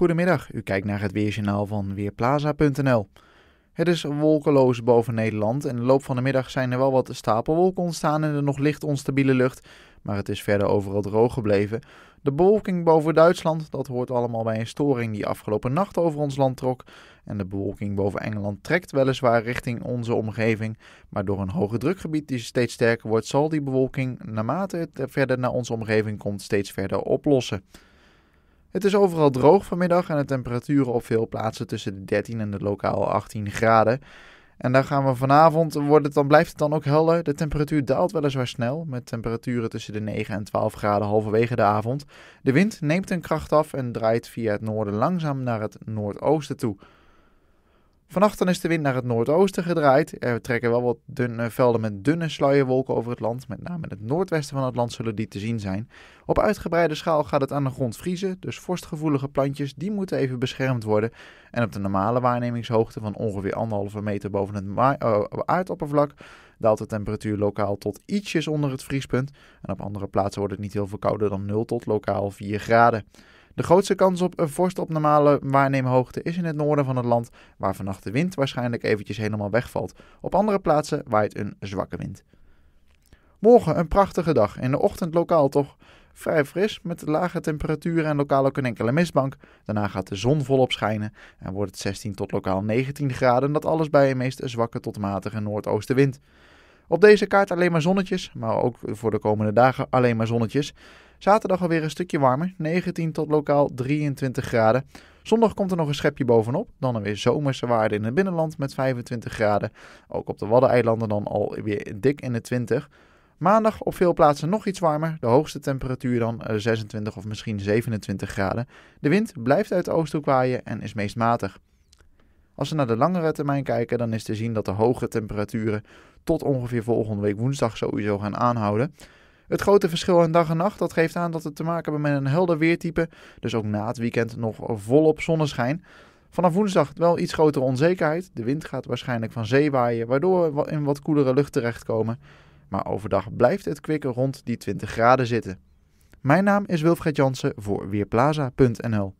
Goedemiddag, u kijkt naar het Weerjournaal van Weerplaza.nl. Het is wolkeloos boven Nederland en de loop van de middag zijn er wel wat stapelwolken ontstaan in de nog licht onstabiele lucht, maar het is verder overal droog gebleven. De bewolking boven Duitsland, dat hoort allemaal bij een storing die afgelopen nacht over ons land trok. En de bewolking boven Engeland trekt weliswaar richting onze omgeving, maar door een hoge drukgebied die steeds sterker wordt, zal die bewolking naarmate het verder naar onze omgeving komt steeds verder oplossen. Het is overal droog vanmiddag en de temperaturen op veel plaatsen tussen de 13 en de lokaal 18 graden. En daar gaan we vanavond, wordt het dan, blijft het dan ook helder. De temperatuur daalt weliswaar snel, met temperaturen tussen de 9 en 12 graden halverwege de avond. De wind neemt een kracht af en draait via het noorden langzaam naar het noordoosten toe. Vannacht dan is de wind naar het noordoosten gedraaid. Er trekken wel wat dunne eh, velden met dunne sluierwolken over het land. Met name in het noordwesten van het land zullen die te zien zijn. Op uitgebreide schaal gaat het aan de grond vriezen, dus vorstgevoelige plantjes die moeten even beschermd worden. En op de normale waarnemingshoogte van ongeveer anderhalve meter boven het eh, aardoppervlak daalt de temperatuur lokaal tot ietsjes onder het vriespunt. En op andere plaatsen wordt het niet heel veel kouder dan 0 tot lokaal 4 graden. De grootste kans op een vorst op normale waarneemhoogte is in het noorden van het land, waar vannacht de wind waarschijnlijk eventjes helemaal wegvalt. Op andere plaatsen waait een zwakke wind. Morgen een prachtige dag, in de ochtend lokaal toch vrij fris met lage temperaturen en lokaal ook een enkele mistbank. Daarna gaat de zon volop schijnen en wordt het 16 tot lokaal 19 graden, dat alles bij een meest zwakke tot matige noordoostenwind. Op deze kaart alleen maar zonnetjes, maar ook voor de komende dagen alleen maar zonnetjes. Zaterdag alweer een stukje warmer, 19 tot lokaal 23 graden. Zondag komt er nog een schepje bovenop, dan weer zomerse waarde in het binnenland met 25 graden. Ook op de Waddeneilanden dan alweer dik in de 20. Maandag op veel plaatsen nog iets warmer, de hoogste temperatuur dan 26 eh, of misschien 27 graden. De wind blijft uit de oosten waaien en is meest matig. Als we naar de langere termijn kijken, dan is te zien dat de hoge temperaturen tot ongeveer volgende week woensdag sowieso gaan aanhouden. Het grote verschil in dag en nacht, dat geeft aan dat we te maken hebben met een helder weertype, dus ook na het weekend nog volop zonneschijn. Vanaf woensdag wel iets grotere onzekerheid. De wind gaat waarschijnlijk van zee waaien, waardoor we in wat koelere lucht terechtkomen. Maar overdag blijft het kwikken rond die 20 graden zitten. Mijn naam is Wilfred Jansen voor Weerplaza.nl